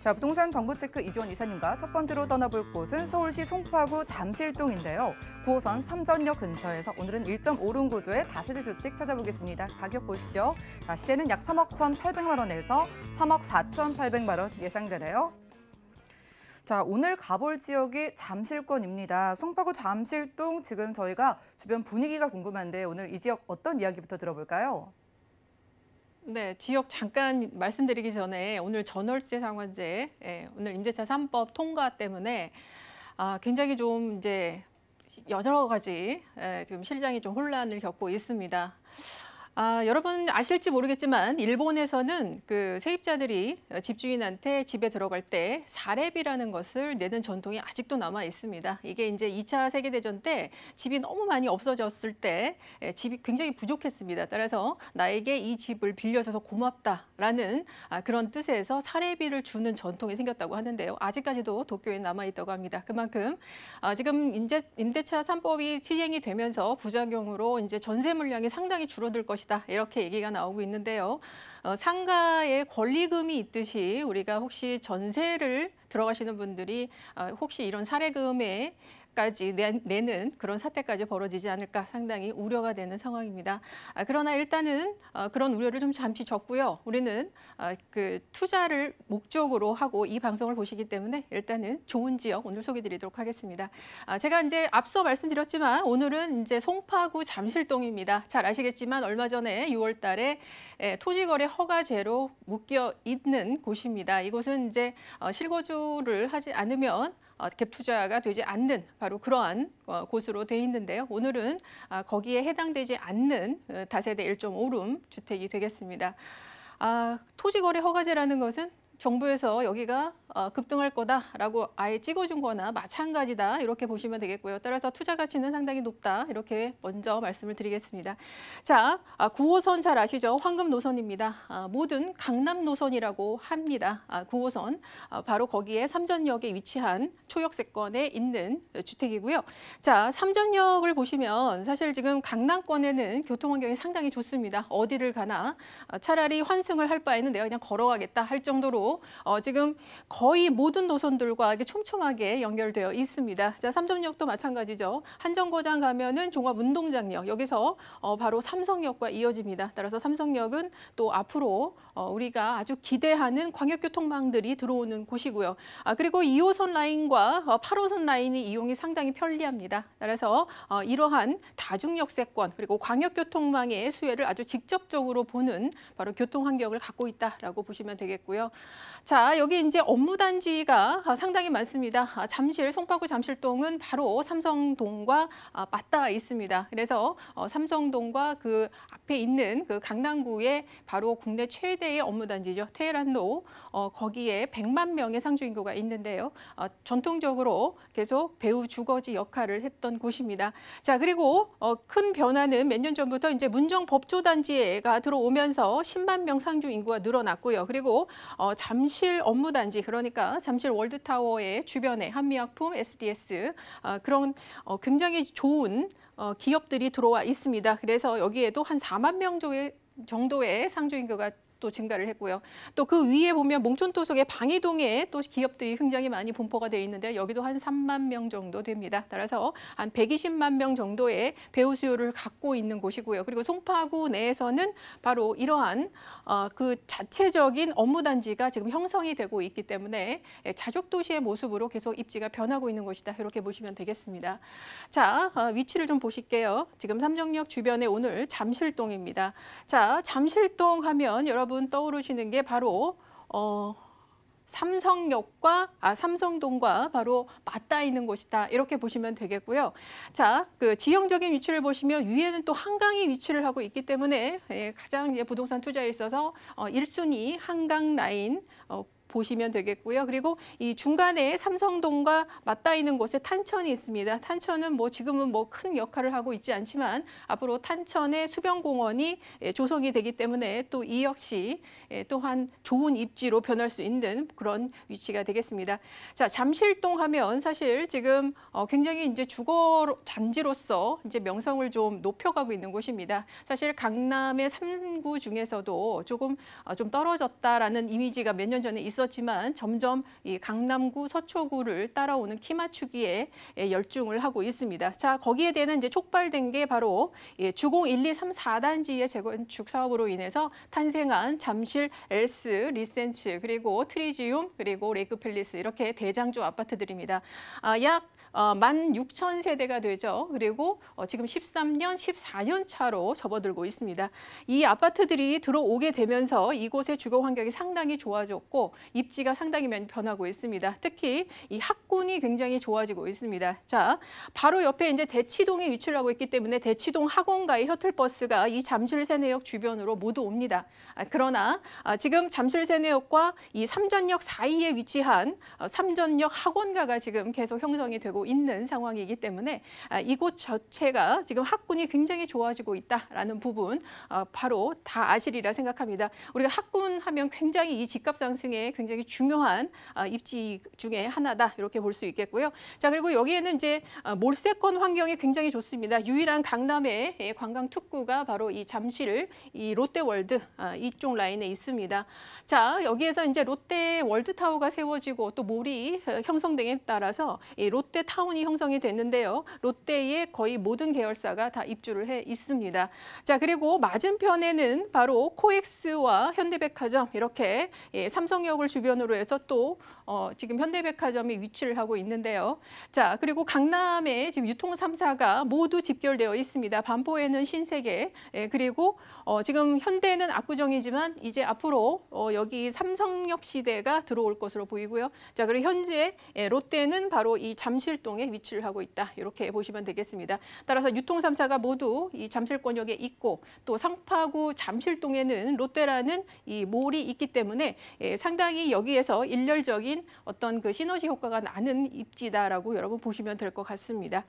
자, 부동산 정보체크 이주원 이사님과 첫 번째로 떠나볼 곳은 서울시 송파구 잠실동인데요. 9호선 삼전역 근처에서 오늘은 1.5룸 구조의 다세대 주택 찾아보겠습니다. 가격 보시죠. 자, 시세는 약 3억 1,800만 원에서 3억 4,800만 원 예상되네요. 자, 오늘 가볼 지역이 잠실권입니다. 송파구 잠실동 지금 저희가 주변 분위기가 궁금한데 오늘 이 지역 어떤 이야기부터 들어볼까요? 네, 지역 잠깐 말씀드리기 전에 오늘 전월세 상환제, 예, 오늘 임대차 3법 통과 때문에 아, 굉장히 좀 이제 여러 가지 예, 지금 실장이 좀 혼란을 겪고 있습니다. 아, 여러분 아실지 모르겠지만 일본에서는 그 세입자들이 집주인한테 집에 들어갈 때 사례비라는 것을 내는 전통이 아직도 남아 있습니다. 이게 이제 2차 세계 대전 때 집이 너무 많이 없어졌을 때 예, 집이 굉장히 부족했습니다. 따라서 나에게 이 집을 빌려줘서 고맙다라는 아, 그런 뜻에서 사례비를 주는 전통이 생겼다고 하는데요. 아직까지도 도쿄에 남아 있다고 합니다. 그만큼 아, 지금 임대, 임대차 3법이 시행이 되면서 부작용으로 이제 전세 물량이 상당히 줄어들 것이다. 것이다. 이렇게 얘기가 나오고 있는데요. 어, 상가에 권리금이 있듯이 우리가 혹시 전세를 들어가시는 분들이 아, 혹시 이런 사례금에 까지 내는 그런 사태까지 벌어지지 않을까 상당히 우려가 되는 상황입니다. 아, 그러나 일단은 어, 그런 우려를 좀 잠시 적고요 우리는 어, 그 투자를 목적으로 하고 이 방송을 보시기 때문에 일단은 좋은 지역 오늘 소개드리도록 하겠습니다. 아, 제가 이제 앞서 말씀드렸지만 오늘은 이제 송파구 잠실동입니다. 잘 아시겠지만 얼마 전에 6월달에 예, 토지거래 허가제로 묶여 있는 곳입니다. 이곳은 이제 어, 실거주를 하지 않으면 갭 어, 투자가 되지 않는 바로 그러한 어, 곳으로 돼 있는데요. 오늘은 아, 거기에 해당되지 않는 어, 다세대 1.5룸 주택이 되겠습니다. 아, 토지거래 허가제라는 것은 정부에서 여기가 어, 급등할 거다라고 아예 찍어준 거나 마찬가지다 이렇게 보시면 되겠고요. 따라서 투자 가치는 상당히 높다 이렇게 먼저 말씀을 드리겠습니다. 자, 9호선 아, 잘 아시죠? 황금 노선입니다. 아, 모든 강남 노선이라고 합니다. 9호선 아, 바로 거기에 삼전역에 위치한 초역세권에 있는 주택이고요. 자, 삼전역을 보시면 사실 지금 강남권에는 교통 환경이 상당히 좋습니다. 어디를 가나 차라리 환승을 할 바에는 내가 그냥 걸어가겠다 할 정도로 어, 지금 거의 모든 노선들과 이게 촘촘하게 연결되어 있습니다. 자, 삼성역도 마찬가지죠. 한정거장 가면은 종합운동장역 여기서 어, 바로 삼성역과 이어집니다. 따라서 삼성역은 또 앞으로 어, 우리가 아주 기대하는 광역교통망들이 들어오는 곳이고요. 아, 그리고 2호선 라인과 어, 8호선 라인이 이용이 상당히 편리합니다. 따라서 어, 이러한 다중역세권 그리고 광역교통망의 수혜를 아주 직접적으로 보는 바로 교통환경을 갖고 있다라고 보시면 되겠고요. 자, 여기 이제 업무 단지가 아, 상당히 많습니다. 아, 잠실, 송파구 잠실동은 바로 삼성동과 아, 맞닿아 있습니다. 그래서 어, 삼성동과 그 앞에 있는 그 강남구의 바로 국내 최대의 업무 단지죠. 테헤란로 어, 거기에 100만 명의 상주 인구가 있는데요. 어, 전통적으로 계속 배우 주거지 역할을 했던 곳입니다. 자, 그리고 큰 변화는 몇 년 전부터 이제 문정 법조 단지가 들어오면서 10만 명 상주 인구가 늘어났고요. 그리고 자 잠실 업무단지 그러니까 잠실 월드타워의 주변에 한미약품, SDS 어, 아, 그런 어, 굉장히 좋은 어, 기업들이 들어와 있습니다. 그래서 여기에도 한 4만 명 정도의 상주인구가 또 증가를 했고요. 또 그 위에 보면 몽촌토속의 방이동에 또 기업들이 굉장히 많이 분포가 돼 있는데 여기도 한 3만 명 정도 됩니다. 따라서 한 120만 명 정도의 배우 수요를 갖고 있는 곳이고요. 그리고 송파구 내에서는 바로 이러한 어, 그 자체적인 업무 단지가 지금 형성이 되고 있기 때문에 예, 자족 도시의 모습으로 계속 입지가 변하고 있는 것이다. 이렇게 보시면 되겠습니다. 자, 어, 위치를 좀 보실게요. 지금 삼정역 주변에 오늘 잠실동입니다. 자, 잠실동 하면 여러분 여러분 떠오르시는 게 바로 어, 삼성역과 아 삼성동과 바로 맞닿아 있는 곳이다 이렇게 보시면 되겠고요. 자, 그 지형적인 위치를 보시면 위에는 또 한강이 위치를 하고 있기 때문에 예, 가장 이제 부동산 투자에 있어서 어, 1순위 한강 라인 어, 보시면 되겠고요. 그리고 이 중간에 삼성동과 맞닿아 있는 곳에 탄천이 있습니다. 탄천은 뭐 지금은 뭐 큰 역할을 하고 있지 않지만 앞으로 탄천의 수변공원이 예, 조성이 되기 때문에 또 이 역시 예, 또한 좋은 입지로 변할 수 있는 그런 위치가 되겠습니다. 자, 잠실동 하면 사실 지금 어, 굉장히 이제 주거 잠지로서 이제 명성을 좀 높여가고 있는 곳입니다. 사실 강남의 3구 중에서도 조금 어, 좀 떨어졌다라는 이미지가 몇 년 전에 있었 있었지만 점점 이 강남구, 서초구를 따라오는 키 맞추기에 예, 열중을 하고 있습니다. 자, 거기에 대한 이제 촉발된 게 바로 예, 주공 1, 2, 3, 4단지의 재건축 사업으로 인해서 탄생한 잠실, 엘스, 리센츠, 그리고 트리지움, 그리고 레이크팰리스 이렇게 대장조 아파트들입니다. 아, 약 16,000세대가 어, 되죠. 그리고 어, 지금 13년, 14년 차로 접어들고 있습니다. 이 아파트들이 들어오게 되면서 이곳의 주거 환경이 상당히 좋아졌고 입지가 상당히 변하고 있습니다. 특히 이 학군이 굉장히 좋아지고 있습니다. 자, 바로 옆에 이제 대치동에 위치를 하고 있기 때문에 대치동 학원가의 셔틀버스가 이 잠실세내역 주변으로 모두 옵니다. 아, 그러나 아, 지금 잠실세내역과 이 삼전역 사이에 위치한 어, 삼전역 학원가가 지금 계속 형성이 되고 있는 상황이기 때문에 아, 이곳 자체가 지금 학군이 굉장히 좋아지고 있다라는 부분 어, 바로 다 아시리라 생각합니다. 우리가 학군 하면 굉장히 이 집값 상승에 굉장히 중요한 아, 입지 중에 하나다 이렇게 볼 수 있겠고요. 자 그리고 여기에는 이제 아, 몰세권 환경이 굉장히 좋습니다. 유일한 강남의 예, 관광 특구가 바로 이 잠실 이 롯데월드 아, 이쪽 라인에 있습니다. 자 여기에서 이제 롯데월드 타워가 세워지고 또 몰이 어, 형성됨에 따라서 이 롯데타운이 형성이 됐는데요. 롯데의 거의 모든 계열사가 다 입주를 해 있습니다. 자 그리고 맞은편에는 바로 코엑스와 현대백화점 이렇게 예, 삼성역을 주변으로 해서 또 어, 지금 현대백화점이 위치를 하고 있는데요. 자, 그리고 강남에 지금 유통 3사가 모두 집결되어 있습니다. 반포에는 신세계, 예, 그리고 어, 지금 현대는 압구정이지만 이제 앞으로 어, 여기 삼성역 시대가 들어올 것으로 보이고요. 자, 그리고 현재 예, 롯데는 바로 이 잠실동에 위치를 하고 있다. 이렇게 보시면 되겠습니다. 따라서 유통 3사가 모두 이 잠실권역에 있고 또 상파구 잠실동에는 롯데라는 이 몰이 있기 때문에 예, 상당히 상당히 여기에서 일렬적인 어떤 그 시너지 효과가 나는 입지다라고 여러분 보시면 될 것 같습니다.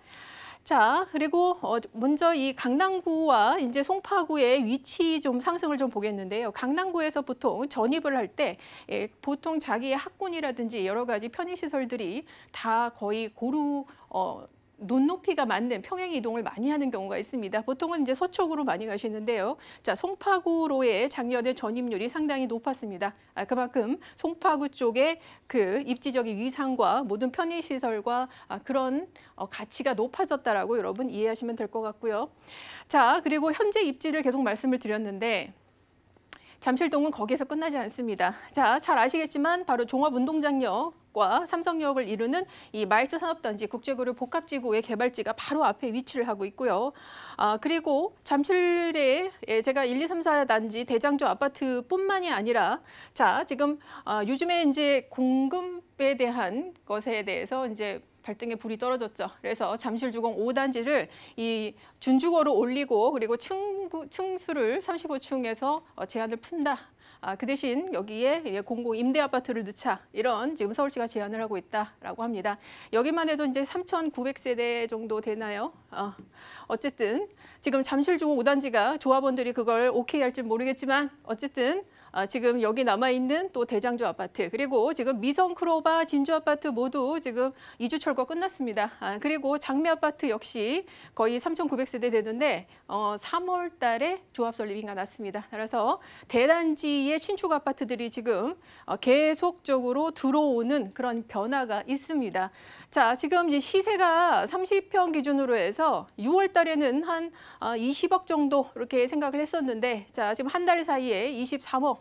자, 그리고 어, 먼저 이 강남구와 이제 송파구의 위치 좀 상승을 좀 보겠는데요. 강남구에서 보통 전입을 할때 예, 보통 자기의 학군이라든지 여러 가지 편의시설들이 다 거의 고루 어, 눈높이가 맞는 평행 이동을 많이 하는 경우가 있습니다. 보통은 이제 서쪽으로 많이 가시는데요. 자, 송파구로의 작년에 전입률이 상당히 높았습니다. 아, 그만큼 송파구 쪽의 그 입지적인 위상과 모든 편의 시설과 아, 그런 어, 가치가 높아졌다라고 여러분 이해하시면 될 것 같고요. 자, 그리고 현재 입지를 계속 말씀을 드렸는데 잠실동은 거기에서 끝나지 않습니다. 자, 잘 아시겠지만 바로 종합운동장역과 삼성역을 이루는 이 마이스 산업단지 국제교류 복합지구의 개발지가 바로 앞에 위치를 하고 있고요. 아, 그리고 잠실에 예, 제가 1, 2, 3, 4단지 대장주 아파트뿐만이 아니라 자, 지금 아, 요즘에 이제 공급에 대한 것에 대해서 이제 발등에 불이 떨어졌죠. 그래서 잠실주공 5단지를 이 준주거로 올리고 그리고 층구, 층수를 35층에서 어, 제한을 푼다. 아, 그 대신 여기에 예, 공공 임대 아파트를 넣자 이런 지금 서울시가 제안을 하고 있다라고 합니다. 여기만 해도 이제 3,900세대 정도 되나요? 아, 어쨌든 지금 잠실주공 5단지가 조합원들이 그걸 오케이 할지 모르겠지만 어쨌든 아, 지금 여기 남아있는 또 대장주 아파트 그리고 지금 미성 크로바 진주 아파트 모두 지금 이주 철거 끝났습니다. 아, 그리고 장미 아파트 역시 거의 3,900세대 되는데 어, 3월 달에 조합 설립인가 났습니다. 그래서 대단지의 신축 아파트들이 지금 어, 계속적으로 들어오는 그런 변화가 있습니다. 자, 지금 이제 시세가 30평 기준으로 해서 6월 달에는 한 20억 어, 정도 이렇게 생각을 했었는데 자, 지금 한 달 사이에 23억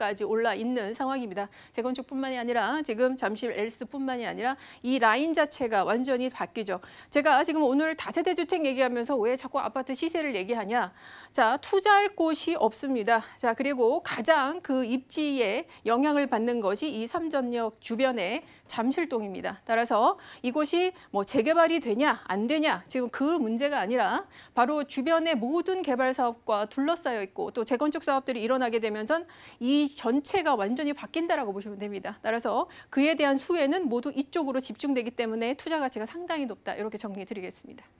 까지 올라 있는 상황입니다. 재건축뿐만이 아니라 지금 잠실 엘스뿐만이 아니라 이 라인 자체가 완전히 바뀌죠. 제가 지금 오늘 다세대 주택 얘기하면서 왜 자꾸 아파트 시세를 얘기하냐. 자, 투자할 곳이 없습니다. 자, 그리고 가장 그 입지에 영향을 받는 것이 이 삼전역 주변에 잠실동입니다. 따라서 이곳이 뭐 재개발이 되냐 안 되냐 지금 그 문제가 아니라 바로 주변의 모든 개발 사업과 둘러싸여 있고 또 재건축 사업들이 일어나게 되면선 이 전체가 완전히 바뀐다라고 보시면 됩니다. 따라서 그에 대한 수혜는 모두 이쪽으로 집중되기 때문에 투자 가치가 상당히 높다. 이렇게 정리드리겠습니다. 해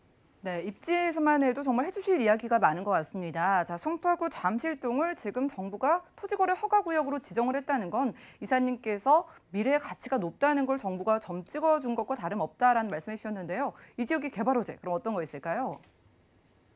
네, 입지에서만 해도 정말 해주실 이야기가 많은 것 같습니다. 자, 송파구 잠실동을 지금 정부가 토지거래 허가구역으로 지정을 했다는 건 이사님께서 미래의 가치가 높다는 걸 정부가 점 찍어준 것과 다름없다라는 말씀해 주셨는데요. 이 지역의 개발 호재, 그럼 어떤 거 있을까요?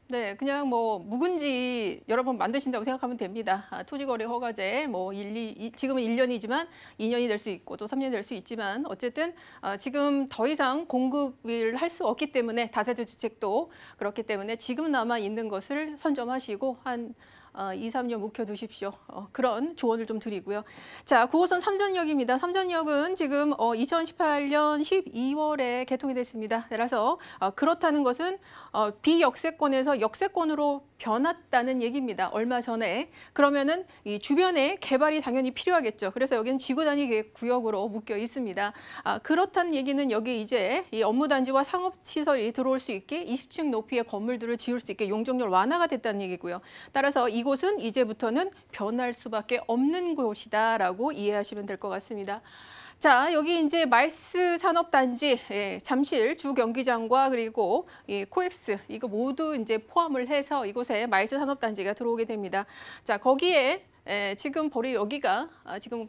네, 그냥 뭐 묵은지 여러번 만드신다고 생각하면 됩니다. 아, 토지거래 허가제 뭐 1, 2, 2 지금은 1년이지만 2년이 될 수 있고 또 3년이 될 수 있지만 어쨌든 아, 지금 더 이상 공급을 할 수 없기 때문에 다세대 주택도 그렇기 때문에 지금 남아 있는 것을 선점하시고 한 어, 2, 3년 묵혀두십시오. 어, 그런 조언을 좀 드리고요. 자, 9호선 삼전역입니다. 삼전역은 지금 어, 2018년 12월에 개통이 됐습니다. 따라서 어, 그렇다는 것은 어, 비역세권에서 역세권으로 변했다는 얘기입니다. 얼마 전에. 그러면은 이 주변에 개발이 당연히 필요하겠죠. 그래서 여기는 지구단위 계 구역으로 묶여 있습니다. 아, 그렇다는 얘기는 여기 이제 이 업무단지와 상업시설이 들어올 수 있게 20층 높이의 건물들을 지을 수 있게 용적률 완화가 됐다는 얘기고요. 따라서 이 이곳은 이제부터는 변할 수밖에 없는 곳이다라고 이해하시면 될 것 같습니다. 자, 여기 이제 말스 산업단지, 예, 잠실 주 경기장과 그리고 예, 코엑스 이거 모두 이제 포함을 해서 이곳에 말스 산업단지가 들어오게 됩니다. 자, 거기에 예, 지금 바로 여기가 아, 지금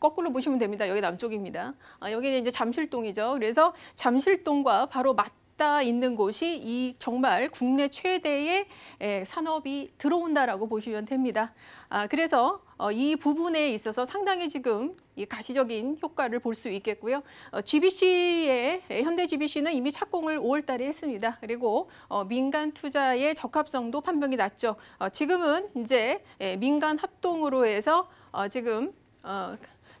거꾸로 보시면 됩니다. 여기 남쪽입니다. 아, 여기는 이제 잠실동이죠. 그래서 잠실동과 바로 맞다 있는 곳이 이 정말 국내 최대의 산업이 들어온다라고 보시면 됩니다. 아, 그래서 어, 이 부분에 있어서 상당히 지금 이 가시적인 효과를 볼 수 있겠고요. 어, GBC의 현대 GBC는 이미 착공을 5월 달에 했습니다. 그리고 어, 민간 투자의 적합성도 판명이 났죠. 지금은 이제 민간 합동으로 해서 지금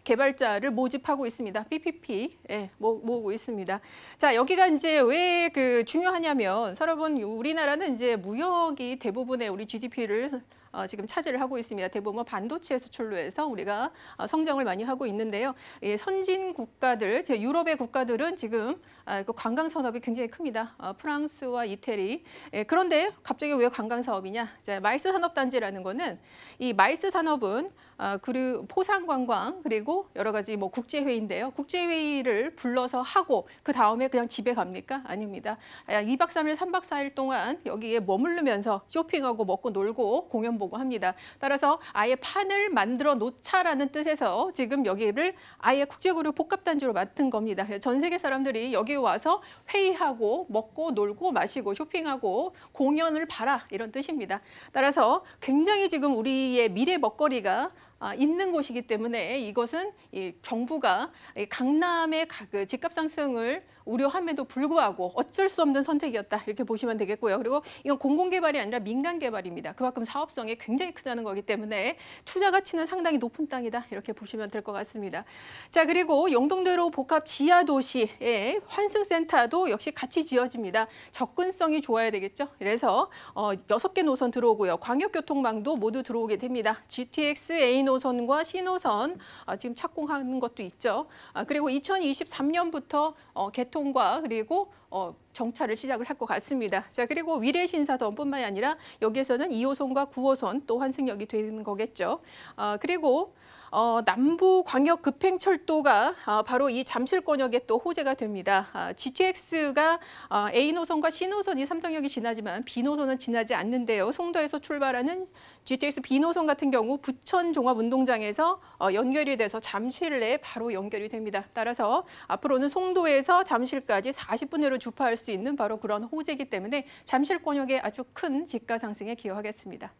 개발자를 모집하고 있습니다. PPP 예, 모으고 모 있습니다. 자 여기가 이제 왜 그 중요하냐면 여러분 우리나라는 이제 무역이 대부분의 우리 GDP를 어, 지금 차지를 하고 있습니다. 대부분 반도체 수출로 해서 우리가 어, 성장을 많이 하고 있는데요. 예, 선진 국가들, 유럽의 국가들은 지금 아, 그 관광 산업이 굉장히 큽니다. 어, 프랑스와 이태리. 예, 그런데 갑자기 왜 관광 사업이냐? 마이스 산업단지라는 거는 이 마이스 산업은 어, 그리고 포상 관광 그리고 여러 가지 뭐 국제 회의인데요. 국제 회의를 불러서 하고 그 다음에 그냥 집에 갑니까? 아닙니다. 2박 아, 3일, 3박 4일 동안 여기에 머무르면서 쇼핑하고 먹고 놀고 공연 보고 합니다. 따라서 아예 판을 만들어 놓자라는 뜻에서 지금 여기를 아예 국제 그룹 복합단지로 맡은 겁니다. 전 세계 사람들이 여기 여기 와서 회의하고 먹고 놀고 마시고 쇼핑하고 공연을 봐라 이런 뜻입니다. 따라서 굉장히 지금 우리의 미래 먹거리가 아, 있는 곳이기 때문에 이것은 이 정부가 강남의 그 집값 상승을 우려함에도 불구하고 어쩔 수 없는 선택이었다 이렇게 보시면 되겠고요. 그리고 이건 공공개발이 아니라 민간개발입니다. 그만큼 사업성이 굉장히 크다는 거기 때문에 투자 가치는 상당히 높은 땅이다 이렇게 보시면 될 것 같습니다. 자 그리고 영동대로 복합 지하도시의 환승센터도 역시 같이 지어집니다. 접근성이 좋아야 되겠죠. 그래서 어, 6개 노선 들어오고요. 광역교통망도 모두 들어오게 됩니다. GTX, A 노선 호선과 신호선 아, 지금 착공하는 것도 있죠. 아, 그리고 2023년부터 어, 개통과 그리고 어, 정차를 시작을 할 것 같습니다. 자 그리고 위례신사선뿐만이 아니라 여기에서는 2호선과 9호선 또 환승역이 되는 거겠죠. 아, 그리고 어, 남부 광역 급행철도가 어, 바로 이잠실권역에또 호재가 됩니다. 아, GTX가 아, A 노선과 C 노선이 삼성역이 지나지만 B 노선은 지나지 않는데요. 송도에서 출발하는 GTX B 노선 같은 경우 부천 종합운동장에서 어, 연결이 돼서 잠실 내 바로 연결이 됩니다. 따라서 앞으로는 송도에서 잠실까지 40분 내로 주파할 수 있는 바로 그런 호재이기 때문에 잠실권역에 아주 큰 집가 상승에 기여하겠습니다.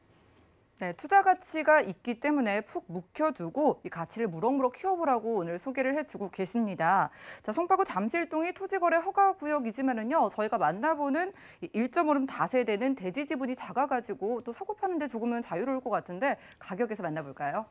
네, 투자 가치가 있기 때문에 푹 묵혀두고 이 가치를 무럭무럭 키워보라고 오늘 소개를 해주고 계십니다. 자, 송파구 잠실동이 토지거래 허가 구역이지만은요, 저희가 만나보는 1.5름 다세대는 대지 지분이 작아가지고 또 사고 파는데 조금은 자유로울 것 같은데 가격에서 만나볼까요?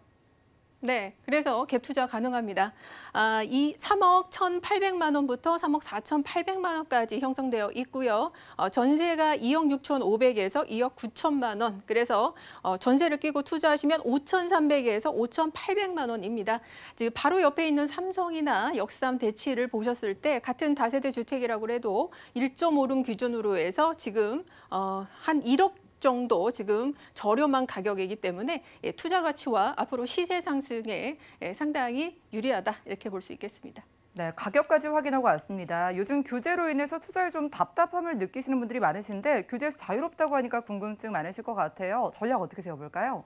네, 그래서 갭 투자 가능합니다. 아, 이 3억 1,800만 원부터 3억 4,800만 원까지 형성되어 있고요. 어, 전세가 2억 6,500에서 2억 9천만 원. 그래서 어, 전세를 끼고 투자하시면 5,300에서 5,800만 원입니다. 즉 바로 옆에 있는 삼성이나 역삼 대치를 보셨을 때 같은 다세대 주택이라고 해도 1.5룸 기준으로 해서 지금 어, 한 1억 정도 지금 저렴한 가격이기 때문에 예, 투자 가치와 앞으로 시세 상승에 예, 상당히 유리하다 이렇게 볼 수 있겠습니다. 네, 가격까지 확인하고 왔습니다. 요즘 규제로 인해서 투자에 좀 답답함을 느끼시는 분들이 많으신데 규제에서 자유롭다고 하니까 궁금증 많으실 것 같아요. 전략 어떻게 세워볼까요?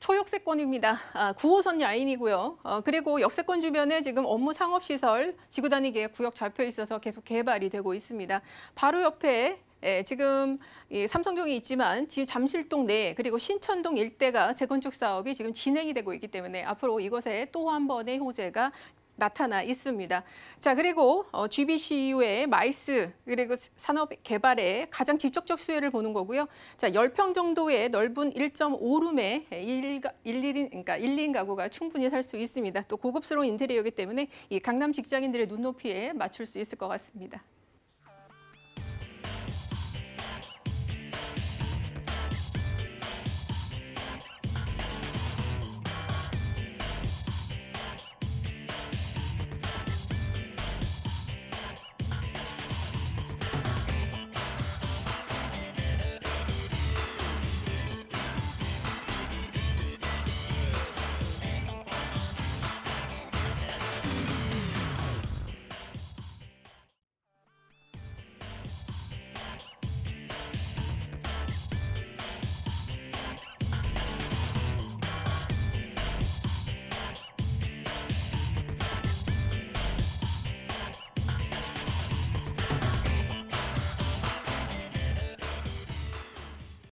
초역세권입니다. 아, 9호선 라인이고요. 어, 그리고 역세권 주변에 지금 업무 상업시설, 지구단위 계획 구역 잡혀 있어서 계속 개발이 되고 있습니다. 바로 옆에 예, 지금 이 삼성동이 있지만 지금 잠실동 내 그리고 신천동 일대가 재건축 사업이 지금 진행이 되고 있기 때문에 앞으로 이곳에 또 한 번의 호재가 나타나 있습니다. 자 그리고 어, g b c u 에 마이스 그리고 산업 개발에 가장 직접적 수혜를 보는 거고요. 자 10평 정도의 넓은 1.5룸에 1, 1인 그러니까 1, 인 가구가 충분히 살 수 있습니다. 또 고급스러운 인테리어이기 때문에 이 강남 직장인들의 눈높이에 맞출 수 있을 것 같습니다.